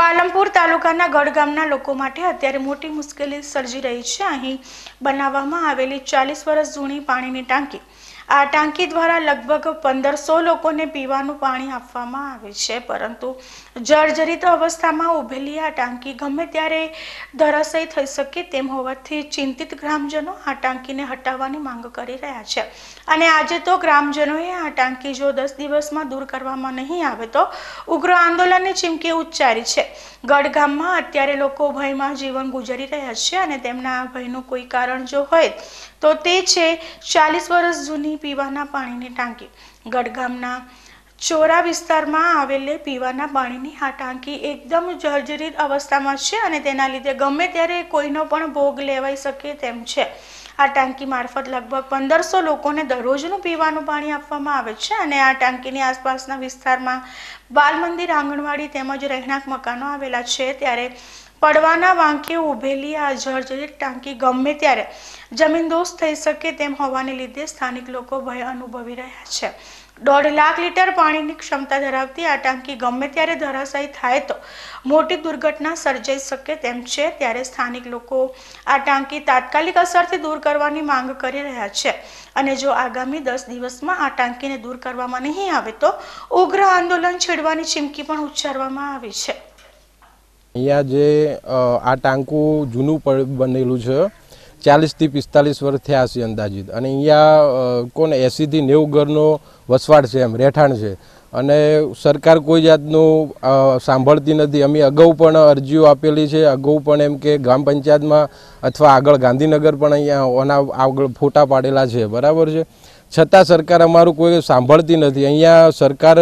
પાલમપુર તાલુકાના ગઢ ગામના લોકો માટે અત્યારે મોટી મુશ્કેલી સર્જી રહી છે અહીં બનાવવામાં આવેલી ચાલીસ વર્ષ જૂની પાણીની ટાંકી આ ટાંકી દ્વારા લગભગ પંદરસો લોકોને પીવાનું પાણી આપવામાં આવે છે પરંતુ જર્જરિત અવસ્થામાં ઉભેલી આ ટાંકી ગમે ત્યારે ધરાશયી થઈ શકે તેમ હોવાથી ચિંતિત ગ્રામજનો આ ટાંકીને હટાવવાની માંગ કરી રહ્યા છે અને આજે તો ગ્રામજનોએ આ ટાંકી જો દસ દિવસમાં દૂર કરવામાં નહીં આવે તો ઉગ્ર આંદોલનની ચીમકી ઉચ્ચારી છે ગઢગામમાં અત્યારે લોકો ભયમાં જીવન ગુજારી રહ્યા છે અને તેમના આ ભયનું કોઈ કારણ જો હોય તો તે છે ચાલીસ વર્ષ જૂની પીવાના પાણીની ટાંકી ગઢગામના ચોરા વિસ્તારમાં આવેલી પીવાના પાણીની આ ટાંકી એકદમ જર્જરિત અવસ્થામાં છે અને તેના લીધે ગમે ત્યારે કોઈનો પણ ભોગ લેવાઈ શકે તેમ છે આ ટાંકી મારફત લગભગ પંદરસો લોકોને દરરોજનું પીવાનું પાણી આપવામાં આવે છે અને આ ટાંકીની આસપાસના વિસ્તારમાં બાલ મંદિર આંગણવાડી તેમજ રહેણાંક મકાનો આવેલા છે ત્યારે પડવાના વાંકે ઉભેલી આ જર્જરિત ટાંકી ગમે ત્યારે જમીનદોસ્ત થઈ શકે તેમ હોવાને લીધે સ્થાનિક લોકો ભય અનુભવી રહ્યા છે દોઢ લાખ લીટર પાણીની ક્ષમતા ધરાવતી આ ટાંકી ગમે ત્યારે ધરાશાયી થાય તો મોટી દુર્ઘટના સર્જાઈ શકે તેમ છે ત્યારે સ્થાનિક લોકો આ ટાંકી તાત્કાલિક અસરથી દૂર કરવાની માંગ કરી રહ્યા છે અને જો આગામી દસ દિવસમાં આ ટાંકીને દૂર કરવામાં નહીં આવે તો ઉગ્ર આંદોલન છેડવા કાઢવાની ચીમકી પણ ઉચ્ચારવામાં આવી છે અહીંયા જે આ ટાંકું જૂનું બનેલું છે ચાલીસથી પિસ્તાલીસ વર્ષ થયા છે અંદાજિત અને અહીંયા કોને એંસીથી નેવું ઘરનો વસવાટ છે એમ રહેઠાણ છે અને સરકાર કોઈ જાતનું સાંભળતી નથી અમે અગાઉ પણ અરજીઓ આપેલી છે અગાઉ પણ એમ કે ગ્રામ પંચાયતમાં અથવા આગળ ગાંધીનગર પણ અહીંયા ઓના આગળ ફોટા પાડેલા છે બરાબર છે છતાં સરકાર અમારું કોઈ સાંભળતી નથી અહીંયા સરકાર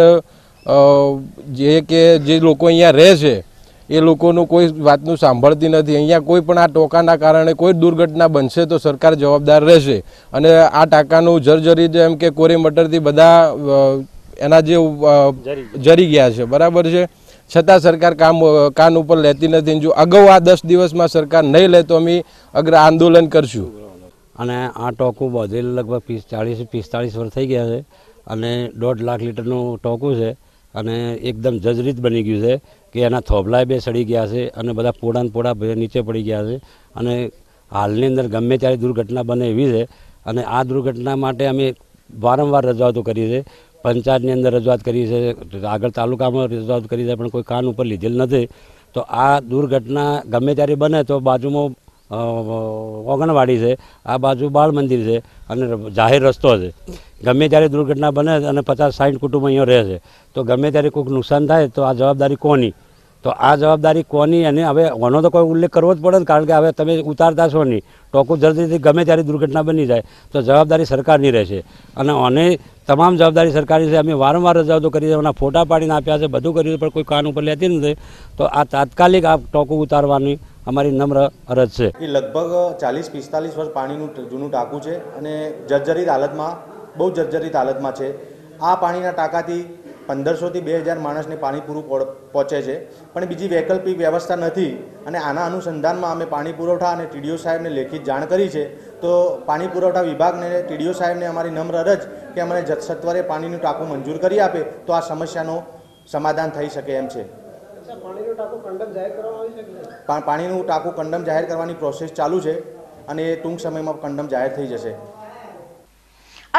જે કે જે લોકો અહીંયા રહે છે એ લોકોનું કોઈ વાતનું સાંભળતી નથી અહીંયા કોઈ પણ આ ટોકાના કારણે કોઈ દુર્ઘટના બનશે તો સરકાર જવાબદાર રહેશે અને આ ટાંકાનું જર્જરિત એમ કે કોરી મટરથી બધા એના જે જરી ગયા છે બરાબર છે છતાં સરકાર કામ કાન ઉપર લેતી નથી જો અગાઉ આ દસ દિવસમાં સરકાર નહીં લે તો અમે અગ્ર આંદોલન કરશું અને આ ટોકું બધે લગભગ પીસ ચાળીસ પિસ્તાળીસ વર્ષ થઈ ગયા છે અને દોઢ લાખ લીટરનું ટોકું છે અને એકદમ જજરીત બની ગયું છે કે એના થોભલાય બે સડી ગયા છે અને બધા પોડા ને પોડા નીચે પડી ગયા છે અને હાલની અંદર ગમે ત્યારે દુર્ઘટના બને એવી છે અને આ દુર્ઘટના માટે અમે વારંવાર રજૂઆતો કરી છે પંચાયતની અંદર રજૂઆત કરી છે આગળ તાલુકામાં રજૂઆત કરી છે પણ કોઈ કાન ઉપર લીધેલ નથી તો આ દુર્ઘટના ગમે ત્યારે બને તો બાજુમાં ઓગણવાડી છે આ બાજુ બાળ મંદિર છે અને જાહેર રસ્તો છે ગમે ત્યારે દુર્ઘટના બને અને પચાસ સાઠ કુટુંબ અહીંયા રહે છે તો ગમે ત્યારે કોઈક નુકસાન થાય તો આ જવાબદારી કોની તો આ જવાબદારી કોની અને હવે ઓનો તો કોઈ ઉલ્લેખ કરવો જ પડે ને કારણ કે હવે તમે ઉતારતા છો નહીં ટોકું જલ્દીથી ગમે ત્યારે દુર્ઘટના બની જાય તો જવાબદારી સરકારની રહેશે અને ઓને તમામ જવાબદારી સરકારી છે અમે વારંવાર રજાઓ કરી છે ફોટા પાડીને આપ્યા છે બધું કર્યું પણ કોઈ કાન ઉપર લેતી નથી તો આ તાત્કાલિક આ ટોકું ઉતારવાની અમારી નમ્ર અરજ છે એ લગભગ ચાલીસ પિસ્તાલીસ વર્ષ પાણીનું જૂનું ટાંકું છે અને જર્જરિત હાલતમાં બહુ જર્જરિત હાલતમાં છે આ પાણીના ટાંકાથી પંદરસોથી બે હજાર માણસને પાણી પૂરું પહોંચે છે પણ બીજી વૈકલ્પિક વ્યવસ્થા નથી અને આના અનુસંધાનમાં અમે પાણી પુરવઠા અને ટીડીઓ સાહેબને લેખિત જાણ કરી છે તો પાણી પુરવઠા વિભાગને ટીડીઓ સાહેબને અમારી નમ્ર અરજ કે અમને સત્વરે પાણીનું ટાંકું મંજૂર કરી આપે તો આ સમસ્યાનો સમાધાન થઈ શકે એમ છે પાણીનું ટાંકું કંડમ જાહેર કરવાની પ્રોસેસ ચાલુ છે અને ટૂંક સમયમાં કંડમ જાહેર થઈ જશે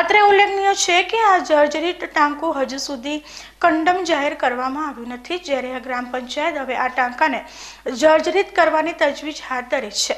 અત્રે ઉલ્લેખનીય છે કે આ જર્જરિત ટાંકું હજુ સુધી કંડમ જાહેર કરવામાં આવ્યું નથી જ્યારે ગ્રામ પંચાયત હવે આ ટાંકાને જર્જરિત કરવાની તજવીજ હાથ ધરી છે